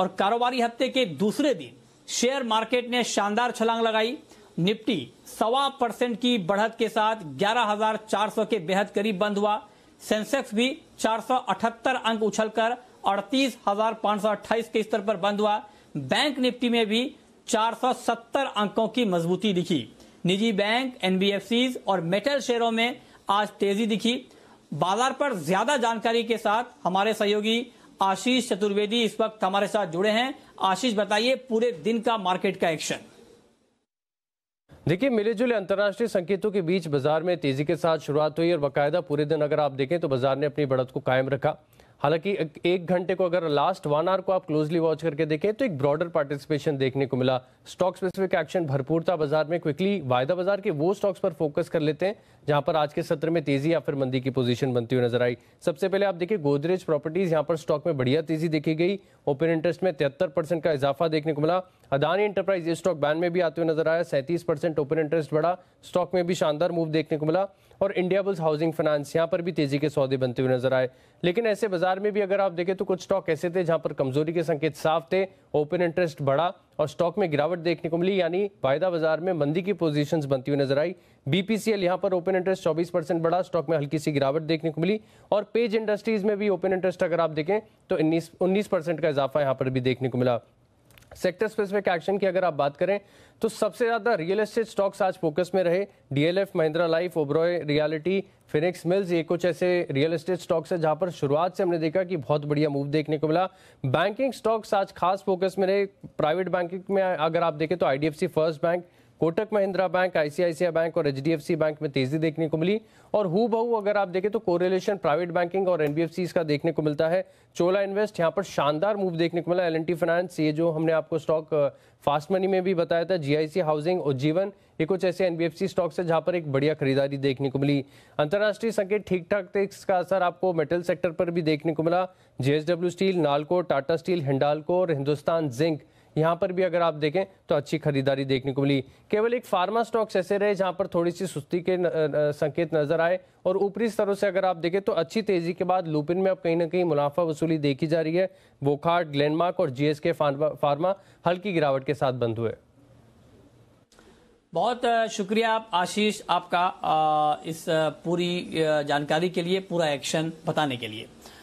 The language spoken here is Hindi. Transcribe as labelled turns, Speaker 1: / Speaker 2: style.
Speaker 1: और कारोबारी हफ्ते के दूसरे दिन शेयर मार्केट ने शानदार छलांग लगाई निफ्टी सवा परसेंट की बढ़त के साथ 11,400 के बेहद करीब बंद हुआ सेंसेक्स भी 478 अंक उछलकर अड़तीस के स्तर पर बंद हुआ बैंक निफ्टी में भी 470 अंकों की मजबूती दिखी निजी बैंक एनबीएफसी और मेटल शेयरों में आज तेजी दिखी बाजार पर ज्यादा जानकारी के साथ हमारे सहयोगी आशीष चतुर्वेदी इस वक्त हमारे साथ जुड़े हैं आशीष बताइए पूरे दिन का मार्केट का एक्शन
Speaker 2: देखिए मिले जुले अंतर्राष्ट्रीय संकेतों के बीच बाजार में तेजी के साथ शुरुआत हुई और बाकायदा पूरे दिन अगर आप देखें तो बाजार ने अपनी बढ़त को कायम रखा हालांकि एक घंटे को अगर लास्ट वन आवर को आप क्लोजली वॉच करके देखें तो एक ब्रॉडर पार्टिसिपेशन देखने को मिला स्टॉक स्पेसिफिक एक्शन भरपूर था बाजार में क्विकली वायदा बाजार के वो स्टॉक्स पर फोकस कर लेते हैं जहां पर आज के सत्र में तेजी या फिर मंदी की पोजीशन बनती हुई नजर आई सबसे पहले आप देखिए गोदरेज प्रॉपर्टीज यहाँ पर स्टॉक में बढ़िया तेजी देखी गई ओपन इंटरेस्ट में तिहत्तर का इजाफा देखने को मिला अदानी इंटरप्राइज स्टॉक बैन में भी आते हुए नजर आया सैंतीस परसेंट ओपन इंटरेस्ट बढ़ा स्टॉक में भी शानदार मूव देखने को मिला और इंडिया बुल्स हाउसिंग फाइनेंस यहाँ पर भी तेजी के सौदे बनते हुए नजर आए लेकिन ऐसे बाजार में भी अगर आप देखें तो कुछ स्टॉक ऐसे थे जहाँ पर कमजोरी के संकेत साफ थे ओपन इंटरेस्ट बढ़ा और स्टॉक में गिरावट देखने को मिली यानी वायदा बाजार में मंदी की पोजीशंस बनती हुई नजर आई बीपीसीएल यहां पर ओपन इंटरेस्ट 24 परसेंट बढ़ा स्टॉक में हल्की सी गिरावट देखने को मिली और पेज इंडस्ट्रीज में भी ओपन इंटरेस्ट अगर आप देखें तो उन्नीस परसेंट का इजाफा यहां पर भी देखने को मिला सेक्टर स्पेसिफिक एक्शन की अगर आप बात करें तो सबसे ज़्यादा रियल एस्टेट स्टॉक्स आज फोकस में रहे DLF Mahindra life Oberoi realty Phoenix mills ये कुछ ऐसे रियल एस्टेट स्टॉक्स है जहां पर शुरुआत से हमने देखा कि बहुत बढ़िया मूव देखने को मिला बैंकिंग स्टॉक्स आज खास फोकस में रहे प्राइवेट बैंकिंग में अगर आप देखें तो IDFC first bank Kotak Mahindra bank ICICI bank और एच बैंक में तेजी देखने को मिली और हु बहु अगर आप देखें तो कोरिलेशन प्राइवेट बैंकिंग और एनबीएफसी का देखने को मिलता है चोला इन्वेस्ट यहाँ पर शानदार मूव देखने को मिला एल फाइनेंस ये जो हमने आपको स्टॉक फास्ट मनी में भी बताया था जीआईसी हाउसिंग और जीवन ये कुछ ऐसे एनबीएफसी स्टॉक्स है जहां पर एक बढ़िया खरीदारी देखने को मिली अंतर्राष्ट्रीय संकेत ठीक ठाक थे इसका असर आपको मेटल सेक्टर पर भी देखने को मिला JSW steel Nalco Tata steel Hindalco और हिंदुस्तान जिंक यहाँ पर भी अगर आप देखें तो अच्छी खरीदारी देखने को मिली केवल एक फार्मा स्टॉक्स ऐसे रहे जहाँ पर थोड़ी सी सुस्ती के संकेत नजर आए और ऊपरी स्तरों से अगर आप देखें तो अच्छी तेजी के बाद लूपिन में अब कहीं ना कहीं मुनाफा वसूली देखी जा रही है बोखार्ड ग्लैंडमार्क और जीएसके फार्मा हल्की गिरावट के साथ बंद हुए
Speaker 1: बहुत शुक्रिया आप आशीष आपका इस पूरी जानकारी के लिए पूरा एक्शन बताने के लिए